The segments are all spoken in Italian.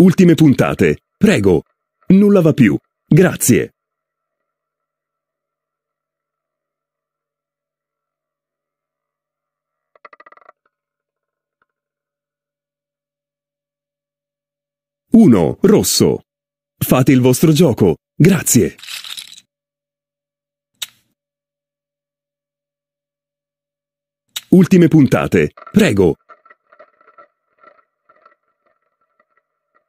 Ultime puntate. Prego. Nulla va più. Grazie. Uno, rosso. Fate il vostro gioco. Grazie. Ultime puntate. Prego.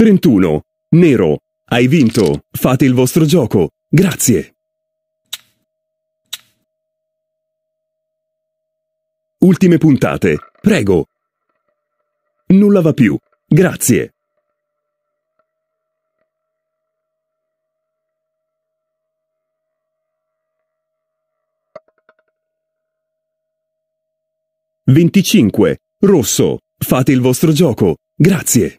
31. Nero. Hai vinto. Fate il vostro gioco. Grazie. Ultime puntate. Prego. Nulla va più. Grazie. Venticinque. Rosso. Fate il vostro gioco. Grazie.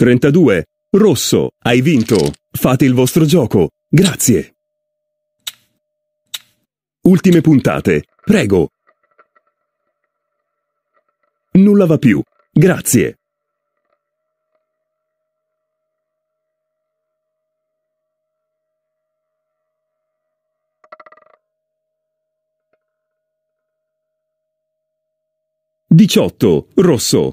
32. Rosso, hai vinto. Fate il vostro gioco. Grazie. Ultime puntate. Prego. Nulla va più. Grazie. Diciotto. Rosso.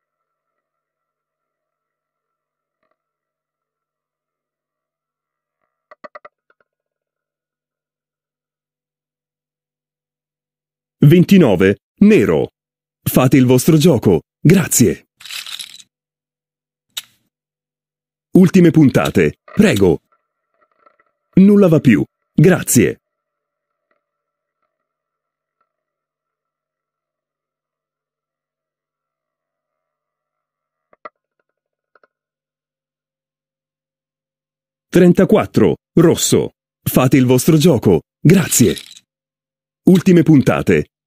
29. Nero. Fate il vostro gioco. Grazie. Ultime puntate. Prego. Nulla va più. Grazie. Trentaquattro. Rosso. Fate il vostro gioco. Grazie. Ultime puntate.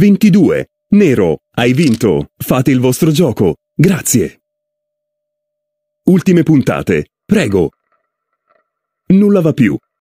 22. Nero, hai vinto. Fate il vostro gioco. Grazie. Ultime puntate. Prego. Nulla va più.